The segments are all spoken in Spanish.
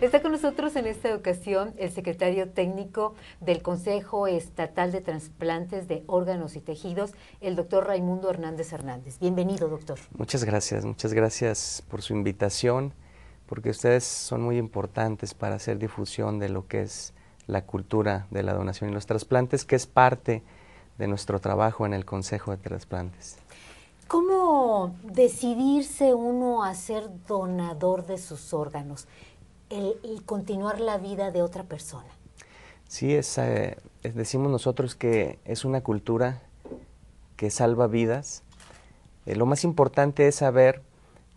Está con nosotros en esta ocasión el secretario técnico del Consejo Estatal de Transplantes de Órganos y Tejidos, el doctor Raimundo Hernández Hernández. Bienvenido, doctor. Muchas gracias, muchas gracias por su invitación, porque ustedes son muy importantes para hacer difusión de lo que es la cultura de la donación y los trasplantes, que es parte de nuestro trabajo en el Consejo de Transplantes. ¿Cómo decidirse uno a ser donador de sus órganos y continuar la vida de otra persona? Sí, eh, es, decimos nosotros que es una cultura que salva vidas. Eh, lo más importante es saber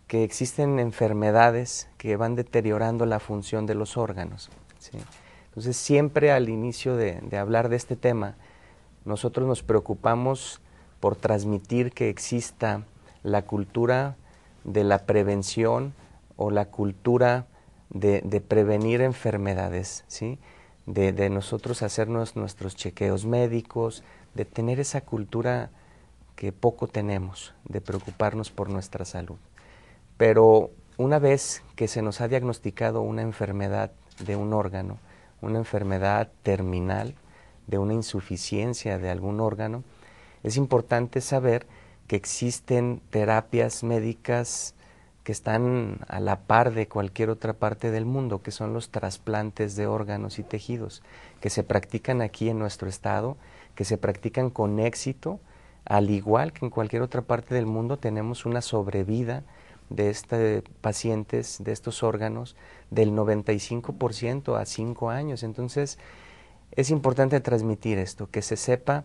que existen enfermedades que van deteriorando la función de los órganos. Entonces siempre al inicio de, de hablar de este tema, nosotros nos preocupamos por transmitir que exista la cultura de la prevención o la cultura de, prevenir enfermedades, ¿sí? de, nosotros hacernos nuestros chequeos médicos, de tener esa cultura que poco tenemos, de preocuparnos por nuestra salud. Pero una vez que se nos ha diagnosticado una enfermedad de un órgano, una enfermedad terminal, de una insuficiencia de algún órgano, es importante saber que existen terapias médicas que están a la par de cualquier otra parte del mundo, que son los trasplantes de órganos y tejidos, que se practican aquí en nuestro estado, que se practican con éxito, al igual que en cualquier otra parte del mundo tenemos una sobrevida de este, pacientes, de estos órganos, del 95% a 5 años. Entonces, es importante transmitir esto, que se sepa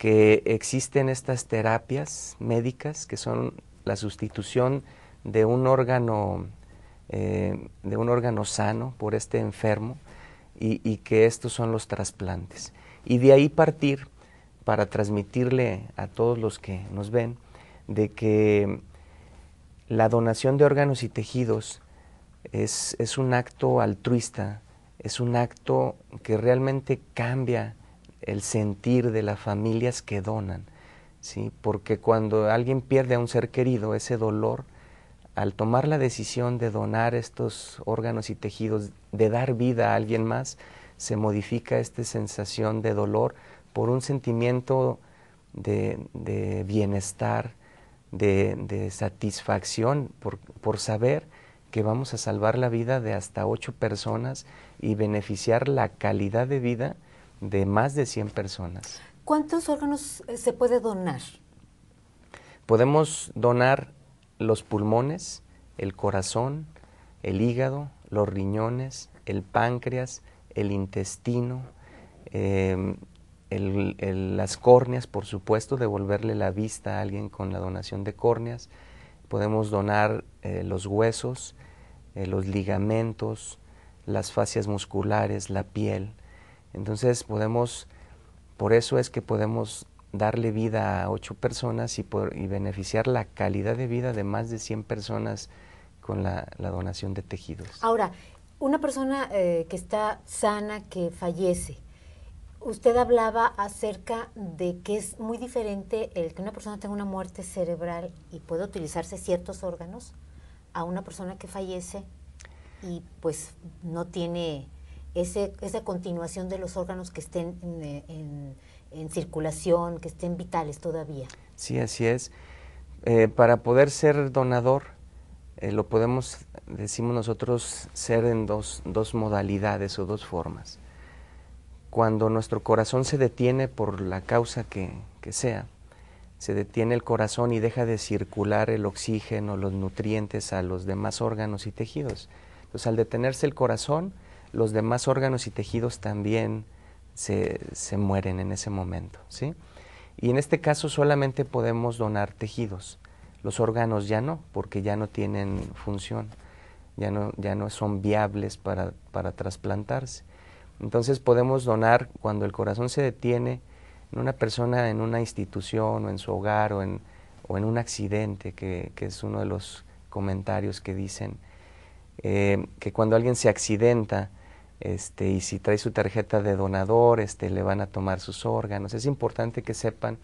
que existen estas terapias médicas que son la sustitución de un órgano, eh, de un órgano sano por este enfermo y, que estos son los trasplantes. Y de ahí partir para transmitirle a todos los que nos ven de que la donación de órganos y tejidos es, un acto altruista, es un acto que realmente cambia el sentir de las familias que donan, ¿sí? porque cuando alguien pierde a un ser querido, ese dolor, al tomar la decisión de donar estos órganos y tejidos, de dar vida a alguien más, se modifica esta sensación de dolor por un sentimiento de, de bienestar, de, de satisfacción, por, por saber que vamos a salvar la vida de hasta ocho personas y beneficiar la calidad de vida de más de 100 personas. ¿Cuántos órganos eh, se puede donar? Podemos donar los pulmones, el corazón, el hígado, los riñones, el páncreas, el intestino, em, las córneas, por supuesto, devolverle la vista a alguien con la donación de córneas. Podemos donar eh, los huesos, eh, los ligamentos, las fascias musculares, la piel. Entonces podemos, por eso es que podemos darle vida a ocho personas y, por, y beneficiar la calidad de vida de más de 100 personas con la, donación de tejidos. Ahora, una persona eh, que está sana, que fallece, usted hablaba acerca de que es muy diferente el que una persona tenga una muerte cerebral y pueda utilizarse ciertos órganos a una persona que fallece y pues no tiene ese, esa continuación de los órganos que estén en, eh, circulación, que estén vitales todavía. Sí, así es. Eh, para poder ser donador, eh, lo podemos, decimos nosotros, ser en dos, modalidades o dos formas. Cuando nuestro corazón se detiene por la causa que, que sea, se detiene el corazón y deja de circular el oxígeno, los nutrientes a los demás órganos y tejidos. Entonces, al detenerse el corazón, los demás órganos y tejidos también se, mueren en ese momento, ¿sí? Y en este caso solamente podemos donar tejidos. Los órganos ya no, porque ya no tienen función, ya no, ya no son viables para, para trasplantarse. Entonces podemos donar cuando el corazón se detiene en una persona, en una institución o en su hogar o en, o en un accidente, que, es uno de los comentarios que dicen, eh, que cuando alguien se accidenta, este, y si trae su tarjeta de donador, este, le van a tomar sus órganos. Es importante que sepan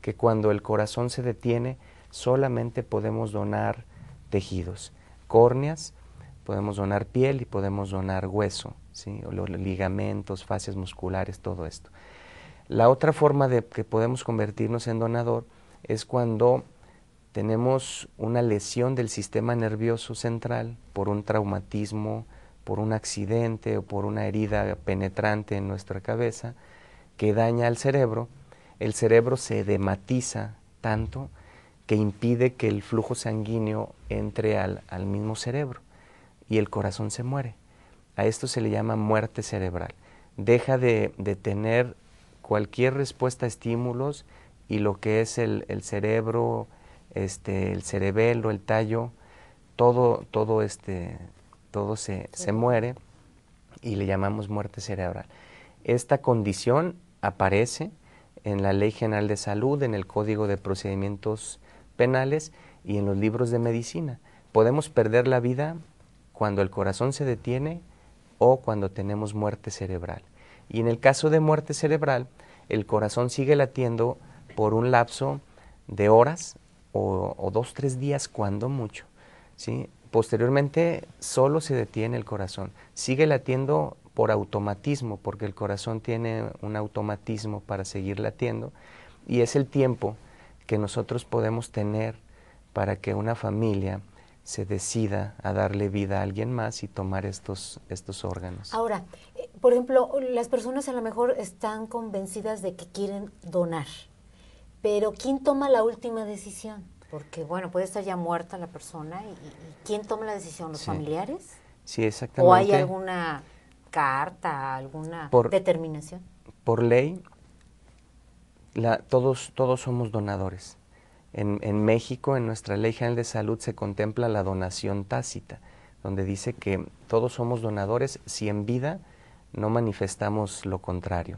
que cuando el corazón se detiene, solamente podemos donar tejidos, córneas, podemos donar piel y podemos donar hueso, los ligamentos, fascias musculares, todo esto. La otra forma de que podemos convertirnos en donador es cuando tenemos una lesión del sistema nervioso central por un traumatismo, por un accidente o por una herida penetrante en nuestra cabeza que daña al cerebro, el cerebro se dematiza tanto que impide que el flujo sanguíneo entre al, al mismo cerebro y el corazón se muere. A esto se le llama muerte cerebral. Deja de, tener cualquier respuesta a estímulos y lo que es el, cerebro, este, el cerebelo, el tallo, todo, todo este, todo se, muere y le llamamos muerte cerebral. Esta condición aparece en la Ley General de Salud, en el Código de Procedimientos Penales y en los libros de medicina. Podemos perder la vida cuando el corazón se detiene o cuando tenemos muerte cerebral. Y en el caso de muerte cerebral, el corazón sigue latiendo por un lapso de horas o, o dos, tres días cuando mucho. ¿sí? Posteriormente, solo se detiene el corazón. Sigue latiendo por automatismo, porque el corazón tiene un automatismo para seguir latiendo, y es el tiempo que nosotros podemos tener para que una familia se decida a darle vida a alguien más y tomar estos, estos órganos. Ahora, eh, por ejemplo, las personas a lo mejor están convencidas de que quieren donar, pero ¿quién toma la última decisión? Porque, bueno, puede estar ya muerta la persona y, ¿quién toma la decisión? ¿Los familiares? Sí, exactamente. ¿O hay alguna carta, alguna determinación? Por ley, la, todos, todos somos donadores. En, en, México, en nuestra Ley General de Salud, se contempla la donación tácita, donde dice que todos somos donadores si en vida no manifestamos lo contrario.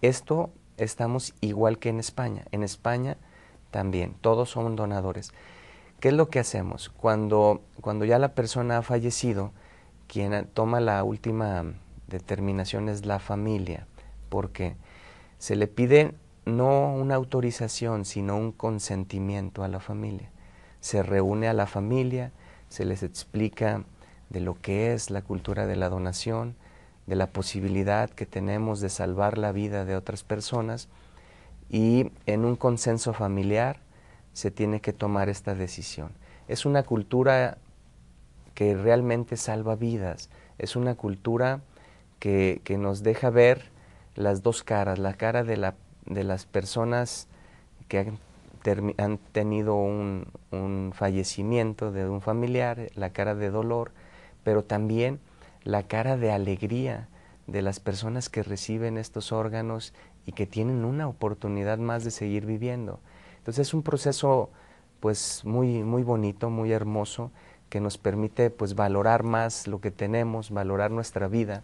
Esto estamos igual que en España. En España también, todos son donadores. ¿Qué es lo que hacemos? Cuando, cuando ya la persona ha fallecido, quien toma la última determinación es la familia, porque se le pide no una autorización, sino un consentimiento a la familia. Se reúne a la familia, se les explica de lo que es la cultura de la donación, de la posibilidad que tenemos de salvar la vida de otras personas y en un consenso familiar se tiene que tomar esta decisión. Es una cultura que realmente salva vidas, es una cultura que, que nos deja ver las dos caras, la cara de, la, de las personas que han, han tenido un, un fallecimiento de un familiar, la cara de dolor, pero también la cara de alegría de las personas que reciben estos órganos y que tienen una oportunidad más de seguir viviendo. Entonces es un proceso pues muy, muy bonito, muy hermoso, que nos permite pues valorar más lo que tenemos, valorar nuestra vida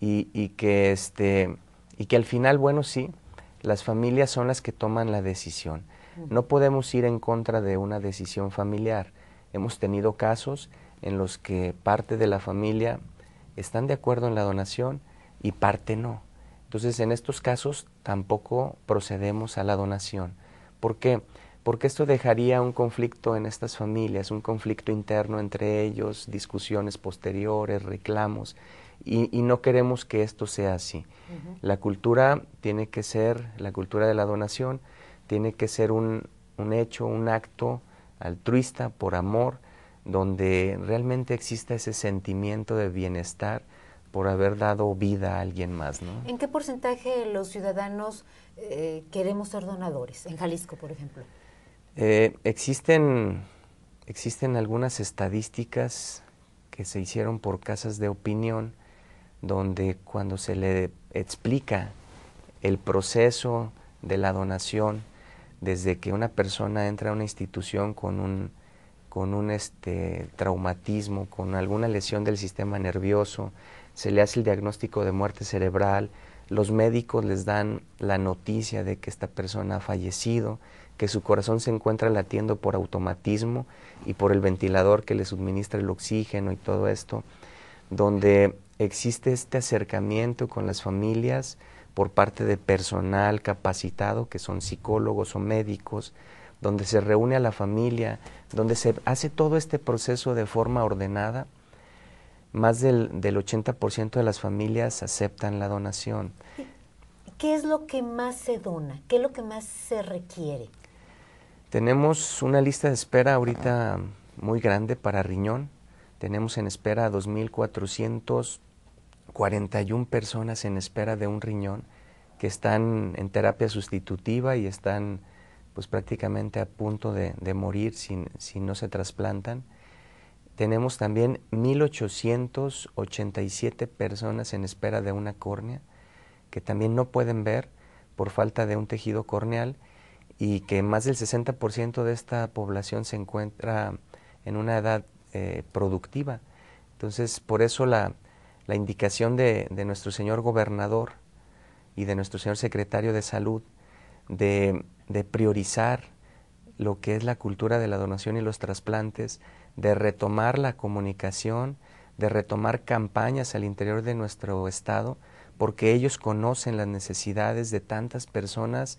y, que, este, y que al final, bueno, sí, las familias son las que toman la decisión. No podemos ir en contra de una decisión familiar. Hemos tenido casos en los que parte de la familia están de acuerdo en la donación y parte no. Entonces, en estos casos tampoco procedemos a la donación. ¿Por qué? Porque esto dejaría un conflicto en estas familias, un conflicto interno entre ellos, discusiones posteriores, reclamos, y, no queremos que esto sea así. La cultura tiene que ser, la cultura de la donación, tiene que ser un, un hecho, un acto altruista, por amor, donde realmente exista ese sentimiento de bienestar por haber dado vida a alguien más. ¿no? ¿En qué porcentaje los ciudadanos eh, queremos ser donadores? En Jalisco, por ejemplo. Eh, existen, existen algunas estadísticas que se hicieron por casas de opinión donde cuando se le explica el proceso de la donación, desde que una persona entra a una institución con un, con un este, traumatismo, con alguna lesión del sistema nervioso, se le hace el diagnóstico de muerte cerebral, los médicos les dan la noticia de que esta persona ha fallecido, que su corazón se encuentra latiendo por automatismo y por el ventilador que le suministra el oxígeno y todo esto, donde existe este acercamiento con las familias por parte de personal capacitado, que son psicólogos o médicos, donde se reúne a la familia, donde se hace todo este proceso de forma ordenada más del, del 80% de las familias aceptan la donación. ¿Qué es lo que más se dona? ¿Qué es lo que más se requiere? Tenemos una lista de espera ahorita muy grande para riñón. Tenemos en espera 2.441 personas en espera de un riñón que están en terapia sustitutiva y están pues prácticamente a punto de, de morir si no se trasplantan. Tenemos también 1.887 personas en espera de una córnea que también no pueden ver por falta de un tejido corneal y que más del 60% de esta población se encuentra en una edad eh, productiva. Entonces, por eso la, la indicación de, de, nuestro señor gobernador y de nuestro señor secretario de salud de, de priorizar lo que es la cultura de la donación y los trasplantes, de retomar la comunicación, de retomar campañas al interior de nuestro Estado, porque ellos conocen las necesidades de tantas personas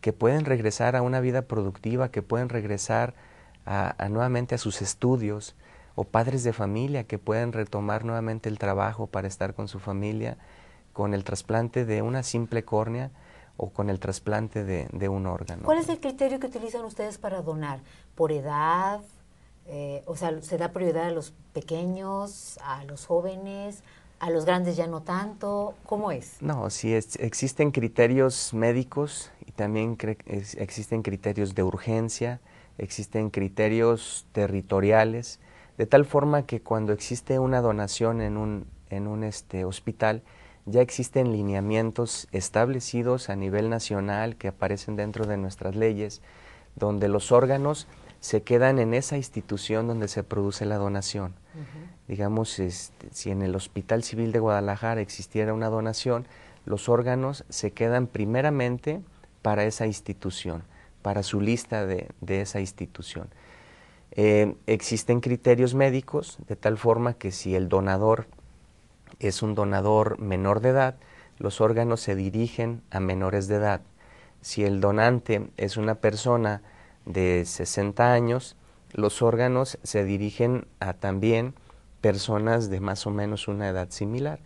que pueden regresar a una vida productiva, que pueden regresar a, nuevamente a sus estudios, o padres de familia que pueden retomar nuevamente el trabajo para estar con su familia con el trasplante de una simple córnea o con el trasplante de, de un órgano. ¿Cuál es el criterio que utilizan ustedes para donar? ¿Por edad? Eh, o sea, se da prioridad a los pequeños, a los jóvenes, a los grandes ya no tanto, ¿cómo es? No, sí, existen criterios médicos y también existen criterios de urgencia, existen criterios territoriales, de tal forma que cuando existe una donación en un, en un este, hospital, ya existen lineamientos establecidos a nivel nacional que aparecen dentro de nuestras leyes, donde los órganos se quedan en esa institución donde se produce la donación. Digamos, este, si en el Hospital Civil de Guadalajara existiera una donación, los órganos se quedan primeramente para esa institución, para su lista de, esa institución. Eh, existen criterios médicos, de tal forma que si el donador es un donador menor de edad, los órganos se dirigen a menores de edad. Si el donante es una persona de 60 años, los órganos se dirigen a también personas de más o menos una edad similar.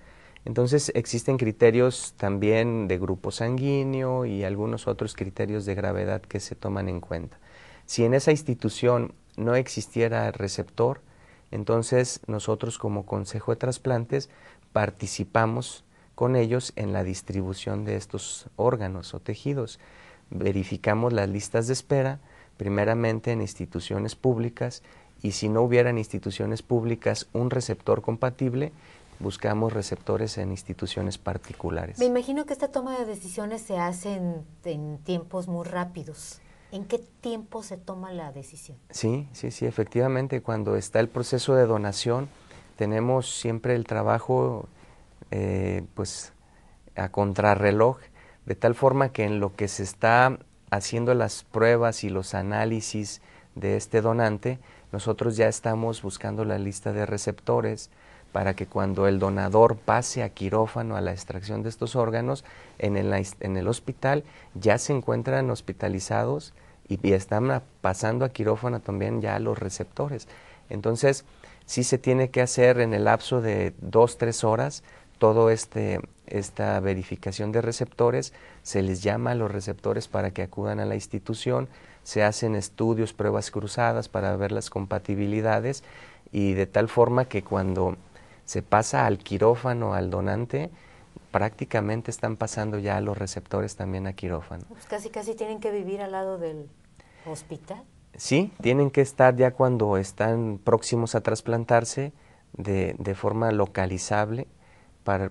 Entonces existen criterios también de grupo sanguíneo y algunos otros criterios de gravedad que se toman en cuenta. Si en esa institución no existiera receptor, entonces nosotros como Consejo de Trasplantes participamos con ellos en la distribución de estos órganos o tejidos. Verificamos las listas de espera, primeramente en instituciones públicas y si no hubieran instituciones públicas un receptor compatible, buscamos receptores en instituciones particulares. Me imagino que esta toma de decisiones se hace en, tiempos muy rápidos. ¿En qué tiempo se toma la decisión? Sí, sí, sí, efectivamente, cuando está el proceso de donación, tenemos siempre el trabajo eh, pues a contrarreloj, de tal forma que en lo que se está haciendo las pruebas y los análisis de este donante, nosotros ya estamos buscando la lista de receptores para que cuando el donador pase a quirófano a la extracción de estos órganos, en el, en el hospital ya se encuentran hospitalizados y, están pasando a quirófano también ya los receptores. Entonces, sí se tiene que hacer en el lapso de dos, tres horas todo este esta verificación de receptores, se les llama a los receptores para que acudan a la institución, se hacen estudios, pruebas cruzadas para ver las compatibilidades y de tal forma que cuando se pasa al quirófano, al donante, prácticamente están pasando ya los receptores también a quirófano. Pues casi casi tienen que vivir al lado del hospital. Sí, tienen que estar ya cuando están próximos a trasplantarse de, de forma localizable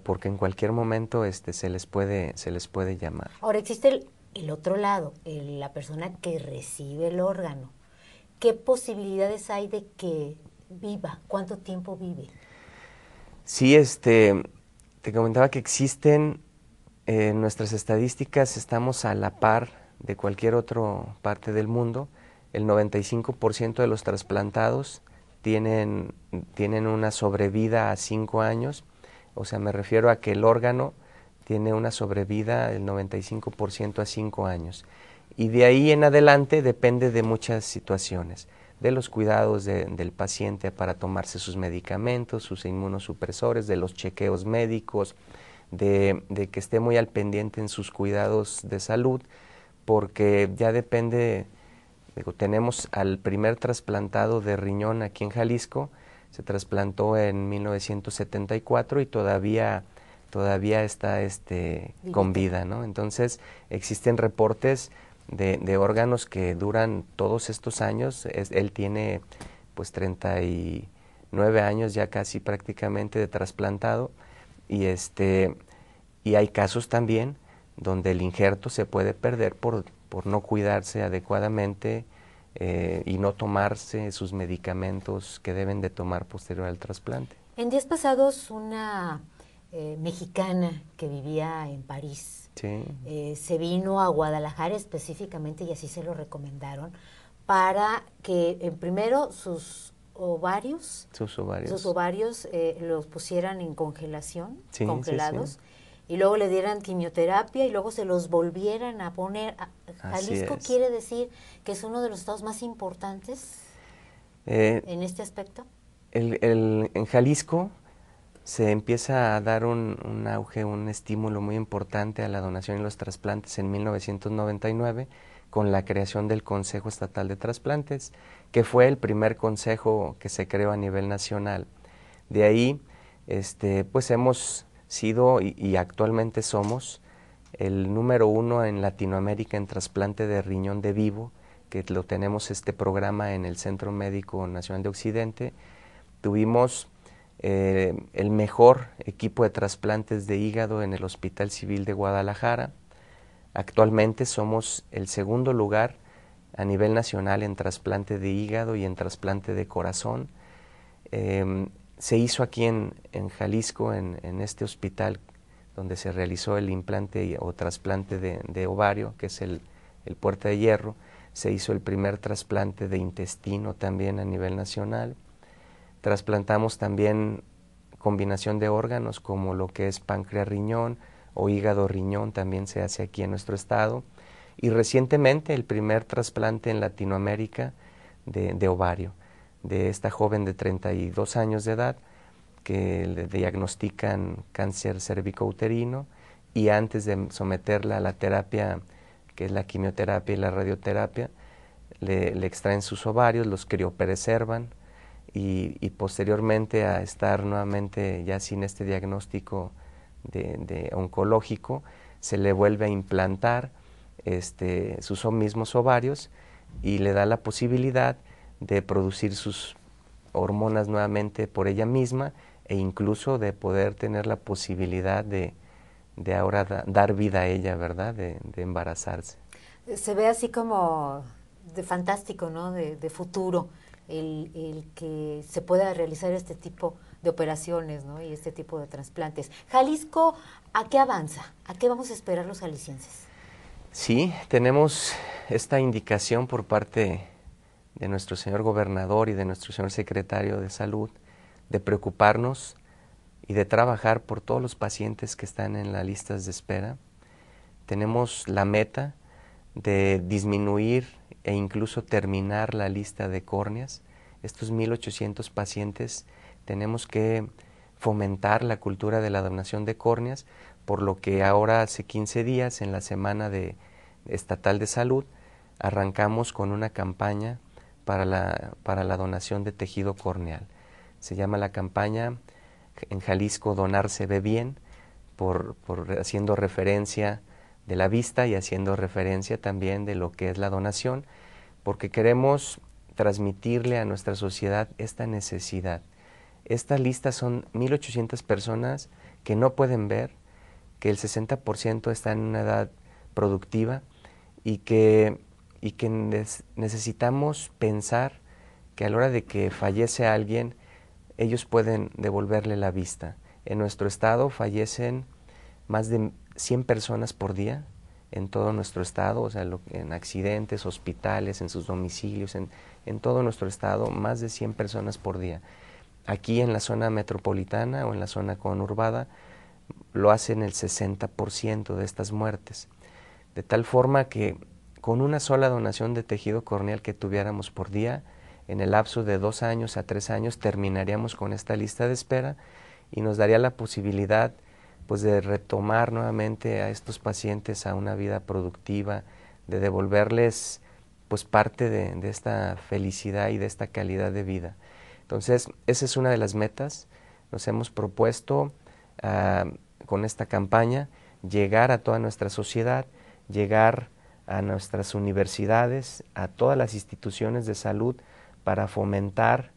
porque en cualquier momento este, se, les puede, se les puede llamar. Ahora existe el, otro lado, la persona que recibe el órgano. ¿Qué posibilidades hay de que viva? ¿Cuánto tiempo vive? Sí, este, te comentaba que existen en eh, nuestras estadísticas, estamos a la par de cualquier otra parte del mundo. El 95% de los trasplantados tienen, tienen una sobrevida a 5 años o sea, me refiero a que el órgano tiene una sobrevida del 95% a 5 años. Y de ahí en adelante depende de muchas situaciones, de los cuidados del paciente para tomarse sus medicamentos, sus inmunosupresores, de los chequeos médicos, de, de que esté muy al pendiente en sus cuidados de salud, porque ya depende, tenemos al primer trasplantado de riñón aquí en Jalisco, se trasplantó en 1974 y todavía todavía está este con vida, ¿no? Entonces existen reportes de, órganos que duran todos estos años. él tiene pues 39 años ya casi prácticamente de trasplantado y este y hay casos también donde el injerto se puede perder por, por no cuidarse adecuadamente eh, y no tomarse sus medicamentos que deben de tomar posterior al trasplante. En días pasados, una eh, mexicana que vivía en París eh, se vino a Guadalajara específicamente y así se lo recomendaron para que en primero sus ovarios, sus ovarios, sus ovarios los pusieran en congelación, congelados. Sí, y luego le dieran quimioterapia y luego se los volvieran a poner. ¿Jalisco quiere decir que es uno de los estados más importantes eh, en este aspecto? en Jalisco se empieza a dar un, un, auge, un estímulo muy importante a la donación y los trasplantes en 1999 con la creación del Consejo Estatal de Trasplantes, que fue el primer consejo que se creó a nivel nacional. De ahí, este, pues hemos sido y, actualmente somos el número uno en Latinoamérica en trasplante de riñón de vivo, que lo tenemos este programa en el Centro Médico Nacional de Occidente. Tuvimos eh, el mejor equipo de trasplantes de hígado en el Hospital Civil de Guadalajara. Actualmente somos el segundo lugar a nivel nacional en trasplante de hígado y en trasplante de corazón. Em, se hizo aquí en, Jalisco, en, este hospital donde se realizó el implante o trasplante de, ovario, que es el, el, puerta de hierro. Se hizo el primer trasplante de intestino también a nivel nacional. Trasplantamos también combinación de órganos como lo que es páncreas riñón o hígado riñón, también se hace aquí en nuestro estado. Y recientemente el primer trasplante en Latinoamérica de ovario de esta joven de 32 años de edad que le diagnostican cáncer cervicouterino y antes de someterla a la terapia, que es la quimioterapia y la radioterapia, le, extraen sus ovarios, los criopreservan y, y, posteriormente a estar nuevamente ya sin este diagnóstico de, oncológico, se le vuelve a implantar este, sus mismos ovarios y le da la posibilidad de producir sus hormonas nuevamente por ella misma e incluso de poder tener la posibilidad de, ahora dar vida a ella, ¿verdad? De, embarazarse. Se ve así como de fantástico, ¿no? De, futuro, el, el, que se pueda realizar este tipo de operaciones, ¿no? Y este tipo de trasplantes. Jalisco, ¿a qué avanza? ¿A qué vamos a esperar los jaliscienses? Sí, tenemos esta indicación por parte de nuestro señor gobernador y de nuestro señor secretario de salud, de preocuparnos y de trabajar por todos los pacientes que están en las listas de espera. Tenemos la meta de disminuir e incluso terminar la lista de córneas. Estos 1.800 pacientes tenemos que fomentar la cultura de la donación de córneas, por lo que ahora hace 15 días en la semana de estatal de salud arrancamos con una campaña para la, para la donación de tejido corneal. Se llama la campaña en Jalisco Donar se ve bien, por, haciendo referencia de la vista y haciendo referencia también de lo que es la donación, porque queremos transmitirle a nuestra sociedad esta necesidad. Esta lista son 1.800 personas que no pueden ver, que el 60% está en una edad productiva y que y que necesitamos pensar que a la hora de que fallece alguien, ellos pueden devolverle la vista. En nuestro estado fallecen más de 100 personas por día en todo nuestro estado, o sea, en accidentes, hospitales, en sus domicilios, en, en todo nuestro estado, más de 100 personas por día. Aquí en la zona metropolitana o en la zona conurbada lo hacen el 60% de estas muertes. De tal forma que con una sola donación de tejido corneal que tuviéramos por día, en el lapso de dos años a tres años terminaríamos con esta lista de espera y nos daría la posibilidad pues de retomar nuevamente a estos pacientes a una vida productiva, de devolverles pues parte de, esta felicidad y de esta calidad de vida. Entonces, esa es una de las metas. Nos hemos propuesto ah, con esta campaña llegar a toda nuestra sociedad, llegar a nuestras universidades, a todas las instituciones de salud para fomentar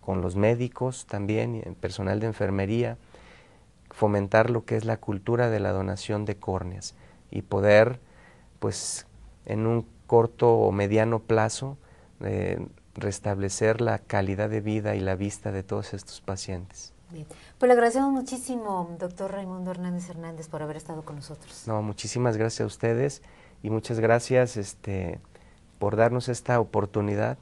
con los médicos también, personal de enfermería, fomentar lo que es la cultura de la donación de córneas y poder, pues, en un corto o mediano plazo, eh, restablecer la calidad de vida y la vista de todos estos pacientes. Pues le agradecemos muchísimo, doctor Raimundo Hernández Hernández, por haber estado con nosotros. No, muchísimas gracias a ustedes y muchas gracias este, por darnos esta oportunidad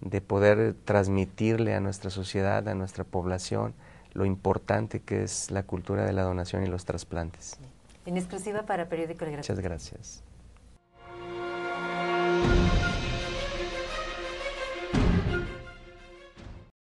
de poder transmitirle a nuestra sociedad, a nuestra población, lo importante que es la cultura de la donación y los trasplantes. En exclusiva para Periódico El Muchas gracias.